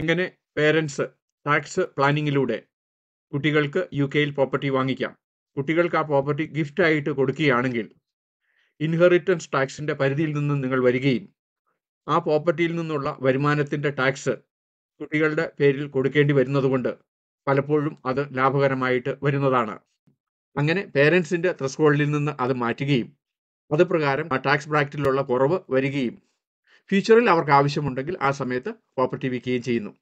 എങ്ങനെ parents tax പ്ലാനിങ്ങിലൂടെ കുട്ടികൾക്ക് U കെയിൽ പ്രോപ്പർട്ടി വാങ്ങിക്കാം കുട്ടികൾക്ക് ആ പ്രോപ്പർട്ടി ആയിട്ട് കൊടുക്കുകയാണെങ്കിൽ ഇൻഹെറിറ്റൻസ് ടാക്സിൻ്റെ പരിധിയിൽ നിന്ന് നിങ്ങൾ വരികയും ആ പ്രോപ്പർട്ടിയിൽ നിന്നുള്ള വരുമാനത്തിൻ്റെ ടാക്സ് കുട്ടികളുടെ പേരിൽ കൊടുക്കേണ്ടി വരുന്നതുകൊണ്ട് പലപ്പോഴും അത് ലാഭകരമായിട്ട് വരുന്നതാണ് അങ്ങനെ പേരൻസിൻ്റെ ത്രസ്കോളിൽ നിന്ന് അത് മാറ്റുകയും അത് പ്രകാരം ആ ടാക്സ് ബ്രാക്കറ്റിലുള്ള കുറവ് വരികയും ഫ്യൂച്ചറിൽ അവർക്ക് ആവശ്യമുണ്ടെങ്കിൽ ആ സമയത്ത് പ്രോപ്പർട്ടി വിൽക്കുകയും ചെയ്യുന്നു